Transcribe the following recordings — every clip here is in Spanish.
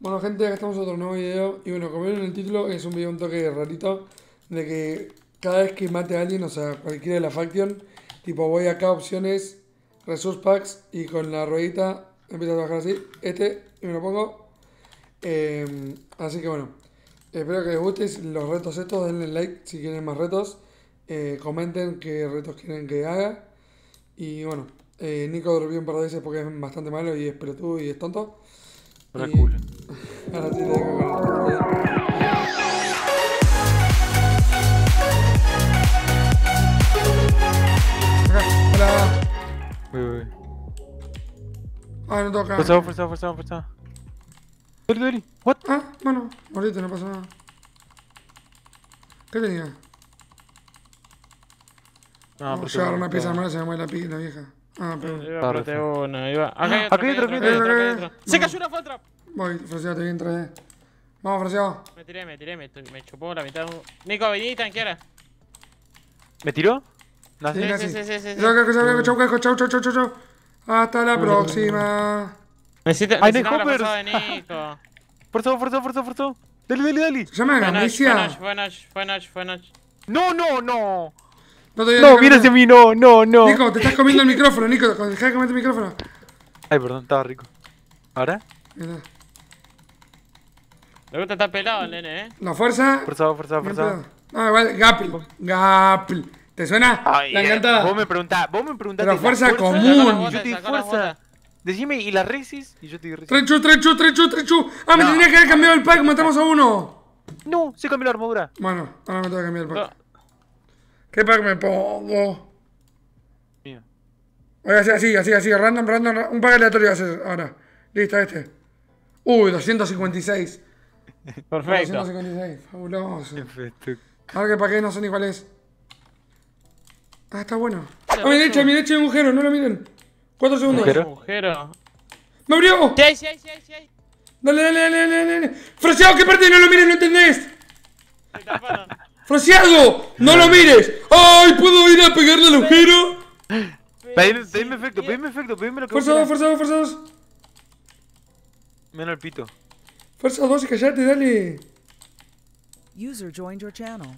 Bueno gente, acá estamos en otro nuevo video y bueno, como vieron en el título, es un video un toque rarito de que cada vez que mate a alguien, o sea, cualquiera de la faction, tipo voy acá opciones, resource packs y con la ruedita empiezo a trabajar así, este, y me lo pongo. Em, así que bueno, espero que les guste los retos estos, denle like si quieren más retos, eh, comenten qué retos quieren que haga y bueno, eh, Nico durmió un par de veces porque es bastante malo y es pelotudo y es tonto. Ahora Hola. Uy, Ay, no toca. Forzado, forzado, forzado, forzado. Dori, Dori. What? Ah, bueno, ahorita no pasa nada. ¿Qué tenía? No, no llevar una pieza más se me la, pi vieja. Ah, pero. iba. Ah, acá hay acá Se cayó una full Voy, Fraseo, te voy a entrar. Vamos, Fraseo. Me tiré, me tiré, me, chupó la mitad. Nico, vení, tanqueara. ¿Me tiró? ¿No sí, sí, sí, sí, sí. Chau, chau, chau, chau, chau, chau. Hasta la próxima. Me Ay, necesitamos la de Nico. Por favor, por favor, por favor, por favor. Dale, dale, dale. Se llama la Buenas, Fue Nash, fue No, no, no. No, no mira hacia mí, no, no, no. Nico, te estás comiendo el micrófono, Nico. Dejá de comer el micrófono. Ay, perdón, estaba rico. ¿Ahora? Me gusta estar pelado el nene, eh. La fuerza. Forzado, forzado, forzado. No, igual, Gapl. Gapl. ¿Te suena? Ay, la eh, encantada. Vos me preguntás, vos me preguntás. La fuerza, común. yo te di fuerza. Decime, ¿y la resis? Y yo te di resis. Trechu, trechu, trechu, trechu. Ah, me tenía que haber cambiado el pack, matamos a uno. No, se cambió la armadura. Bueno, ahora me tengo que cambiar el pack. ¿Qué pack me pongo? Mío. Oye, así, así, así, random, random, Un pack aleatorio ahora. Listo, este. Uy, 256. Perfecto. fabuloso. Perfecto. Ahora que para qué no son iguales. Ah, está bueno. A mi derecha, a mi derecha hay agujero, no lo miren. Cuatro segundos. ¿Agujero? ¡Me abrió! Sí, sí, sí, sí. Dale, dale, dale, dale, dale. ¡Fraseado, qué parte! ¡No lo mires, no entendés! ¡Fraseado! ¡No lo mires! ¡Ay, puedo ir a pegarle al agujero! Pedime, efecto, pedime efecto, pedime lo que Forzados, forzados, forzados. Menos el pito. Fuerza 2 y callate, dale. User joined your channel.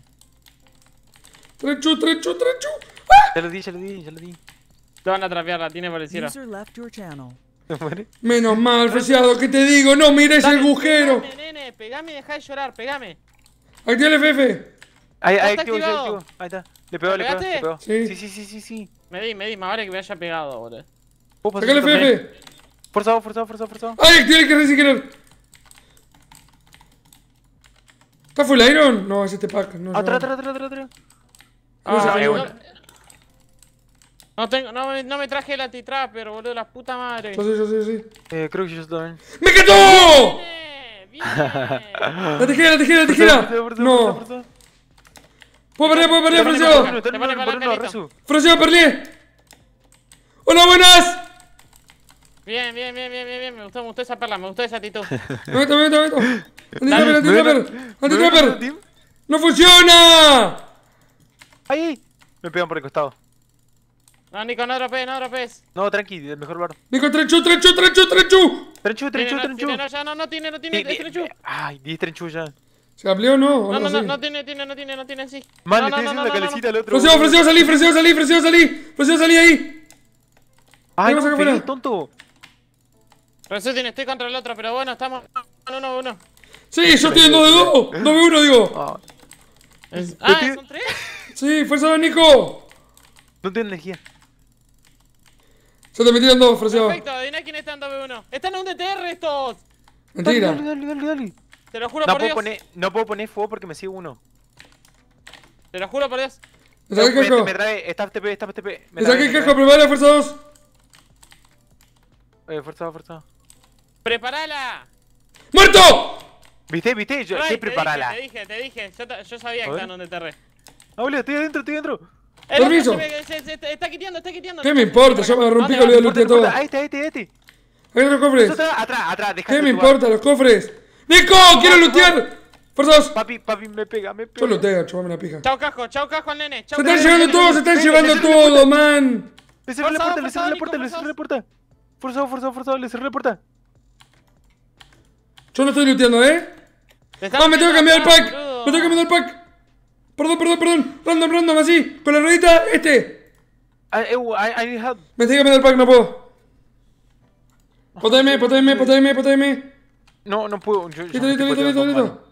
Trecho, trecho, trecho. ¡Ah! Ya lo di, ya lo di, ya lo di. Te van a trapear, la tiene pareciera. User left your channel. Menos mal, Freciado, que te digo, no mires el agujero. Pegame, nene, pegame y dejá de llorar, pegame. Activa el FF. Ahí, ah, ahí, activo, activo. Ahí está. Le pegó, le pegó, Sí, sí, sí, sí, sí. Me di, me di, más vale que me haya pegado, boludo. Pegale el FF. Forzado, forzado, forzado, forzado. ¡Ay, tiene que reciclar! ¿Está full iron? No, es este pack. No, otra, otra, otra, otra, no, tengo, no, me, no me traje el antitrapper, pero boludo, la puta madre. Yo sí, yo sí, yo sí. Eh, creo que yo estoy ¡Me quedó! ¡Viene! ¡La tijera, la tijera, la tijera! No. Puedo perder, puedo perder, Francisco. Francisco perdí. Hola, buenas. Bien, bien, bien, bien, bien, Me gustó, me esa perla, me gustó esa actitud. ¡Vete, vete, vete! ¡Antitrapper, antitrapper! antitrapper ¡No funciona! ¡Ahí! Me pegan por el costado. No, Nico, no dropees, no dropees. No, tranqui, mejor bar. Nico, trenchu, trenchu, trenchu, trenchu. Trenchu, trenchu, trenchu. no, no, tiene, no tiene, trenchu. Ay, 10 trenchu ya. ¿Se amplió o no? No, no, no, no tiene, tiene, no tiene, no tiene, sí. no, le estoy no, calecita al otro. no, no, salí, no, salí, no, salí. salí ahí. Ay, no, tonto. Resutin, estoy contra el otro, pero bueno, estamos 1 1 Uno, Sí, yo estoy en 2 de 2. 2 ¿Eh? de 1, digo. Oh. Es... Ah, ¿son 3 Sí, fuerza, Nico. No tiene energía. Se te metieron en dos, Perfecto, adivina quién está en 2v1. Están en un DTR estos. Mentira. Dale, dale, dale, Te lo juro no por puedo Dios. Poner, no puedo poner fuego porque me sigue uno. Te lo juro por Dios. Me saqué quejo. Me trae, está TP, está TP Me, saqué quejo, primero, fuerza 2. Eh, fuerza 2, fuerza 2. ¡Preparala! ¡Muerto! ¿Viste? ¿Viste? Yo, Ay, te preparala. te dije, te dije. Yo, sabía que estaban donde te re. Ah, estoy adentro, estoy adentro. El Permiso. Se, está quiteando, está quiteando. ¿Qué me importa? Yo me rompí un pico y todo. Ahí está, ahí está, ahí está. los cofres. Atrás, atrás, ¿Qué me importa? Los cofres. ¡Nico! ¡Quiero lootear! Fuerzas. Papi, papi, me pega, me pega. Yo looteo, chupame la pija. Chao, cajo, chao, cajo al nene. se están llevando todos, se están llevando todo, man. Le la puerta, le la puerta, le cerré la puerta. Forzado, forzado, forzado, le cerré la puerta. Yo no estoy looteando, ¿eh? ¡Ah, me tengo que cambiar el pack! ¡Me tengo que cambiar el pack! Perdón, perdón, perdón. Random, random, así. Con la ruedita, este. Me tengo que cambiar el pack, no puedo. Potéeme, potéeme, potame, potéeme. No, no puedo. no listo, listo, listo, listo,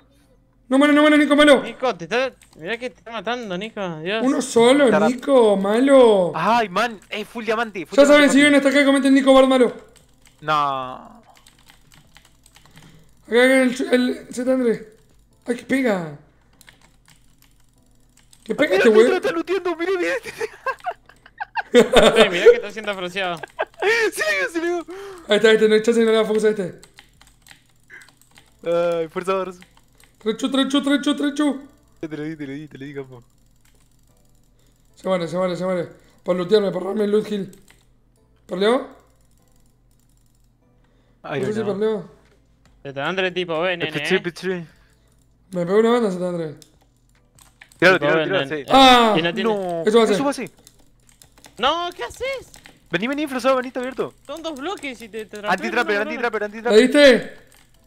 No muero, no muero, Nico, malo. Nico, te está. Mirá que te está matando, Nico. Uno solo, Nico, malo. Ay, man, es full diamante. ya saben, si vienen hasta acá, comenten Nico Bard malo. No. Acá, el, el, André ¡Ay, que pega! ¡Que pega este güey! lo está looteando! ¡Mira, este Ay, mira que está siendo apreciado. ¡Sí, sí, digo! Ahí está, este, no hay chance le nada, focus a este. Ay, fuerza abrazo Trecho, trecho, trecho, trecho. Te lo di, te lo di, te lo di, capo Se vale, se vale, se vale. Para lootearme, para darme el loot hill. ¿Perleo? Ay, no. no. Sé si perleo. Se Andrés tipo B, este nene. Eh". Este me pegó una banda San Andrés. Tiralo, tiralo, tiralo, sí. ¡Ah! Eh, no, Eso va así. No, ¿qué haces? Vení, vení, Frosado, vení, abierto. Son dos bloques y te, te Antitrapper, antitrapper, antitrapper. ¿Lo diste?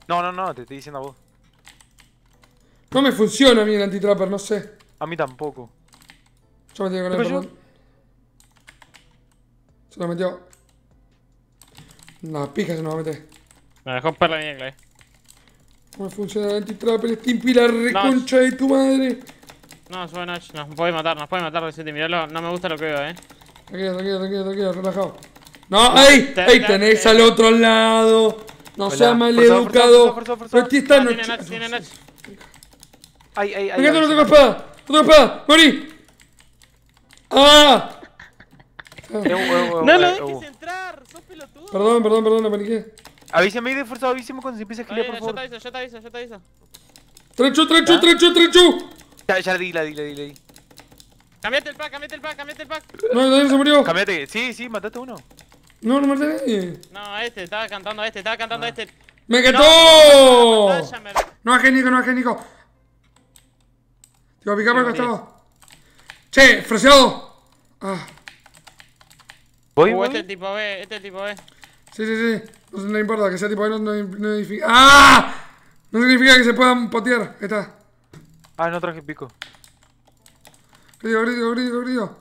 No, no, no, te estoy diciendo a vos. No me funciona a mí el antitrapper, no sé. A mí tampoco. Yo me tengo que ganar, Se lo metió. La pija se nos va a meter. Me dejó para la inglés. No funciona el anti el Steam la reconcha de tu madre. No, sube Notch, nos puede matar, nos puede matar reciente, miralo, no me gusta lo que veo, eh. Tranquilo, tranquilo, tranquilo, tranquilo, relajado. No, ahí, ahí tenés al otro lado. No Hola. sea maleducado. Pero aquí está ah, Notch. Tiene Notch, Ay, ay, ay. no tengo espada, no tengo espada, morí. ¡Ah! Eh, no lo dejes entrar, sos pelotudo. Perdón, perdón, perdón, me paniqué. Avísame, de forzadísimo cuando se empieza a gilear, por favor. Yo te aviso, yo te aviso, yo te aviso. ¡Trecho, trecho, trecho, trecho! Ya, ya, dile, dile, dile ahí. Cambiate el pack, cambiate el pack, cambiate el pack. No, nadie se murió. Cambiate, sí, sí, mataste uno. No, no maté a nadie. No, este, estaba cantando a este, estaba cantando a ah. este. ¡Me quedó! No, es no es genico Te ah. voy a picar para el costado. Che, freseado. Voy, voy. Este tipo B, este tipo B. Sí, sí, sí. No, no importa, que sea tipo Iron no, no significa... ¡Ah! No significa que se puedan potear. Ahí está. Ah, no traje pico. Grillo, grillo, grillo, grillo.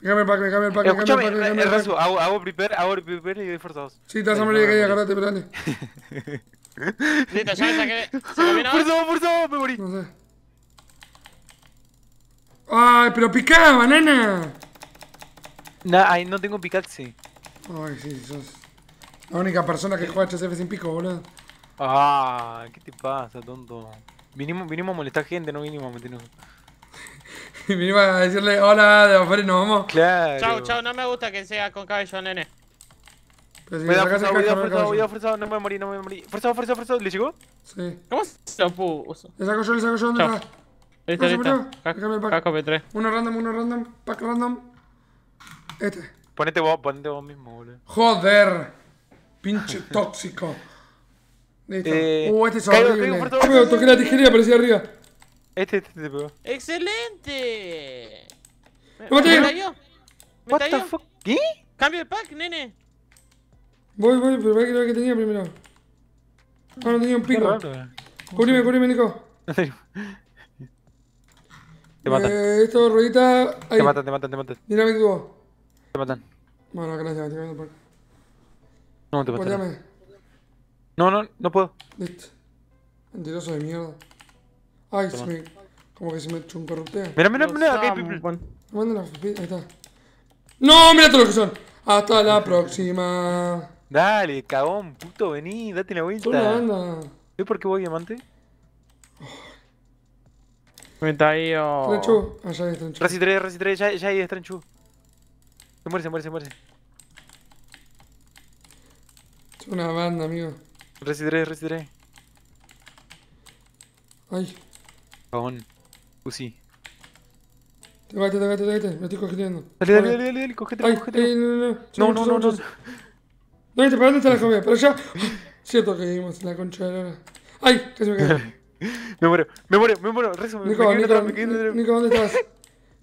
Me el pack, me cambia el pack, eh, el pack. hago, hago prepare, hago prepare y doy forzados. Sí, te vas a morir que ya, agárrate, Neta, Listo, ya me saqué. por favor! me morí. No sé. Ay, pero picaba, banana. Nah, ahí no tengo pickaxe. Ay, sí, sos... La única persona que juega HCF sin pico, boludo. Ah, ¿qué te pasa, tonto? Vinimos, vinimos a molestar gente, no vinimos a meternos. vinimos a decirle hola, de afuera nos vamos. Claro. chao no me gusta que sea con cabello, nene. Pero si cuidado, forzado, cuidado, forzado, cuidado, forzado, no me morir, no me morir. Forzado, forzado, forzado, ¿le llegó? Sí. ¿Cómo se lo Le saco yo, le saco yo, ¿dónde está? Listo, el Uno random, uno random, pack random. Este. Ponete vos, ponete vos mismo, boludo. Joder pinche tóxico. Listo. Eh, uh, este es horrible. Caigo toqué la tijería, parecía arriba. Este, este te pegó. ¡Excelente! ¡Me, te me ¿Qué? Cambio de pack, nene. Voy, voy, pero para que creer que tenía primero. Ah, no tenía un pico. Eh. Cubrime, cubrime, Nico. Te matan. Eh, esto, ruedita. Ahí. Te matan, te matan, te matan. Dinámico. Te matan. Bueno, gracias, te por no, te Guárdame. No, no, no puedo. Listo. Mentiroso de mierda. Ay, se me... Como que se me echó un corrupteo. Mira, mira, mira, acá hay people. sus la ahí está. ¡No! ¡Mira todo lo que son! ¡Hasta la próxima! Dale, cagón, puto, vení, date la vuelta. ¿Ves por qué voy diamante? Me está ahí, oh. Tranchu, allá ah, hay Tranchu. Rasi 3, Rasi 3, ya, ya hay Tranchu. Se muere, se muere, se muere. Es una banda, amigo. Residré, residré. Ay. Pabón. Uzi. Te te te Me estoy cogiendo. Dale, dale, dale, dale, Cogete, Ay, cogete. Eh, no, no, no, no, no, no, no. No, ¿para dónde está la no no no Cierto que no la concha de la ¡Ay! Casi me no me muero, me muero, me muero. Rezo, me quedé Nico, ¿dónde estás?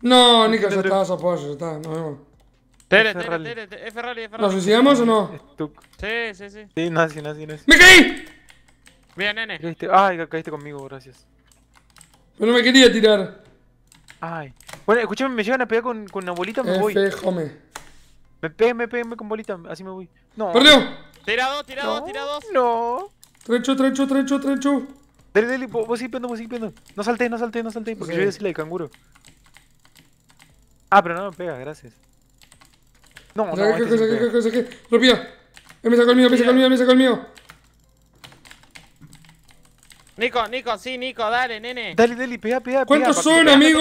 no, Nico, ya estás apoyo, ya está. Nos vemos. Tere, Tere, Tere, F Rally, F Rally. ¿Nos suicidamos o no? Sí, sí, sí. Sí, nazi, nazi, nazi. ¡Me caí! Bien, nene. Ay, caíste conmigo, gracias. Pero no me quería tirar. Ay. Bueno, escúchame, me llegan a pegar con, con una bolita, me F, voy. Home. Me pegué, me peguen me con bolita, así me voy. No. ¡Perdió! Tira dos, tira no, dos, tira dos. No. Trecho, trecho, trecho, trecho. Dale, dale, vos sigue pendo, vos sigue pendo. No saltes, no saltes, no saltes, porque yo voy a decirle de canguro. Ah, pero no me pega, gracias. No, no, este cosa Saca, saca. qué me sacó el mío, me sacó el mío, me sacó el mío. Nico, Nico, sí, Nico, dale, nene. Dale, dale, pega, pega. pega ¿Cuántos son, amigo?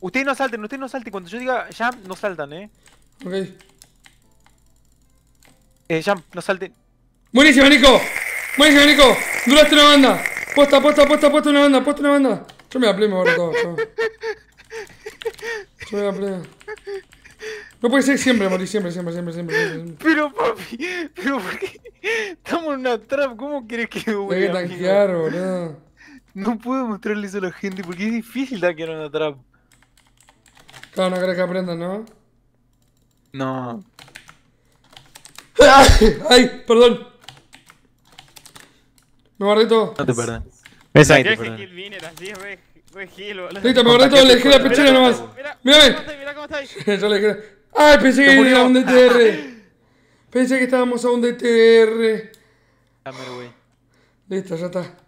Ustedes no salten, ustedes no salten. Cuando yo diga jump, no saltan, eh. Ok. Eh, jump, no salten. Buenísimo, Nico. Buenísimo, Nico. Duraste una banda. Posta, posta, posta, posta una banda, posta una banda. Yo me la play, ahora Yo, me no puede ser siempre, morir siempre, siempre, siempre, siempre, Pero papi, pero PORQUE Estamos en una trap, ¿cómo querés que voy a claro, boludo. No puedo mostrarle eso a la gente porque es difícil tanquear una trap. Claro, no querés que aprendan, ¿no? No. ¡Ay! Perdón. Me guardé todo. No te perdas. Ves ahí, te perdón. así, re, re gil, Listo, me guardé todo, le dejé la pechera nomás. Mírame. Mira mira cómo Ay, pensé que a un DTR. pensé que estábamos a un DTR. Listo, ya está.